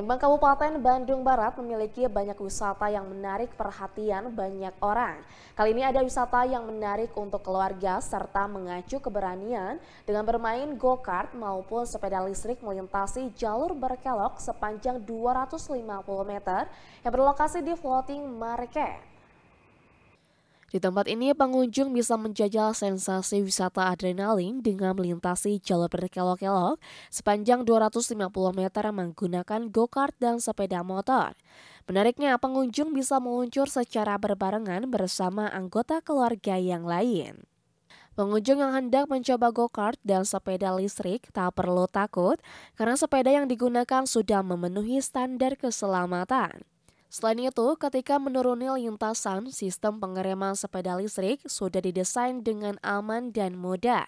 Lembang Kabupaten Bandung Barat memiliki banyak wisata yang menarik perhatian banyak orang. Kali ini ada wisata yang menarik untuk keluarga serta mengacu keberanian dengan bermain go-kart maupun sepeda listrik melintasi jalur berkelok sepanjang 250 meter yang berlokasi di floating market. Di tempat ini, pengunjung bisa menjajal sensasi wisata adrenalin dengan melintasi jalur berkelok-kelok sepanjang 250 meter menggunakan go-kart dan sepeda motor. Menariknya, pengunjung bisa meluncur secara berbarengan bersama anggota keluarga yang lain. Pengunjung yang hendak mencoba go-kart dan sepeda listrik tak perlu takut karena sepeda yang digunakan sudah memenuhi standar keselamatan. Selain itu, ketika menuruni lintasan, sistem pengereman sepeda listrik sudah didesain dengan aman dan mudah.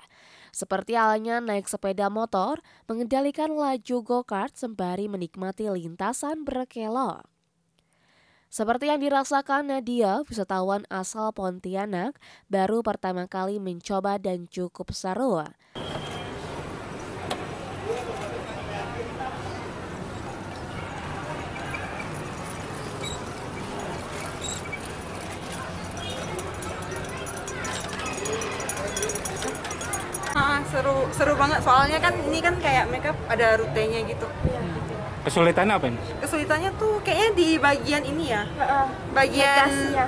Seperti halnya naik sepeda motor, mengendalikan laju go-kart sembari menikmati lintasan berkelok. Seperti yang dirasakan Nadia, wisatawan asal Pontianak baru pertama kali mencoba dan cukup seru. seru seru banget soalnya kan ini kan kayak makeup ada rutenya gitu iya. kesulitannya apa ini kesulitannya tuh kayaknya di bagian ini ya bagian ya.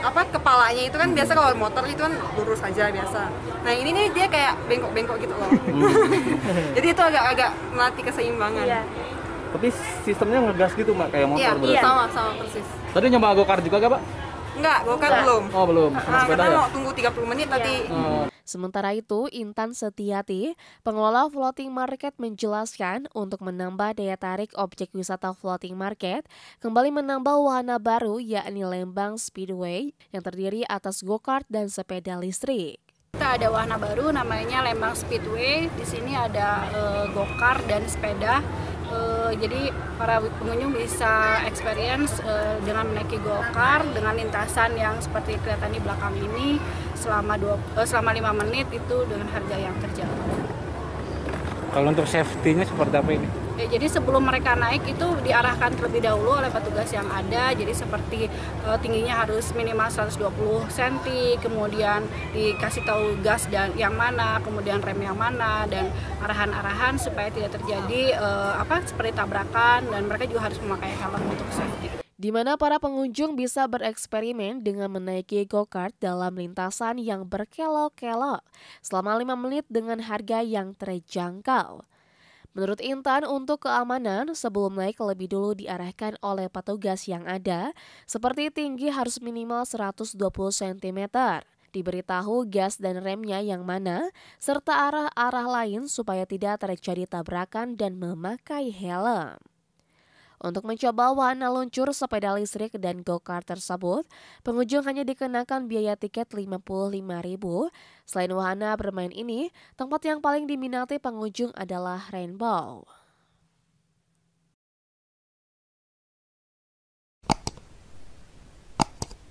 apa kepalanya itu kan biasa kalau motor itu kan lurus aja biasa nah ini nih dia kayak bengkok-bengkok gitu loh hmm. jadi itu agak-agak melatih keseimbangan ya. tapi sistemnya ngegas gitu mbak kayak motor ya, berarti iya sama sama persis tadi nyoba gokar juga gak pak Enggak, go kart belum. Oh, belum. Sama nah, sepeda ya? mau tunggu 30 menit yeah. Oh. tadi. Sementara itu, Intan Setiati, pengelola floating market menjelaskan untuk menambah daya tarik objek wisata floating market, kembali menambah wahana baru yakni Lembang Speedway yang terdiri atas go-kart dan sepeda listrik. Kita ada wahana baru namanya Lembang Speedway. Di sini ada e, go-kart dan sepeda uh, jadi para pengunjung bisa experience uh, dengan menaiki golkar dengan lintasan yang seperti kelihatan di belakang ini selama dua uh, selama lima menit itu dengan harga yang terjangkau. Kalau untuk safety-nya seperti apa ini? Ya, jadi sebelum mereka naik itu diarahkan terlebih dahulu oleh petugas yang ada. Jadi seperti e, tingginya harus minimal 120 cm, kemudian dikasih tahu gas dan yang mana, kemudian rem yang mana dan arahan-arahan supaya tidak terjadi e, apa seperti tabrakan dan mereka juga harus memakai helm untuk safety di mana para pengunjung bisa bereksperimen dengan menaiki go-kart dalam lintasan yang berkelok-kelok selama lima menit dengan harga yang terjangkau. Menurut Intan, untuk keamanan sebelum naik lebih dulu diarahkan oleh petugas yang ada, seperti tinggi harus minimal 120 cm. Diberitahu gas dan remnya yang mana, serta arah-arah lain supaya tidak terjadi tabrakan dan memakai helm. Untuk mencoba wahana luncur sepeda listrik dan go-kart tersebut, pengunjung hanya dikenakan biaya tiket Rp55.000. Selain wahana bermain ini, tempat yang paling diminati pengunjung adalah Rainbow.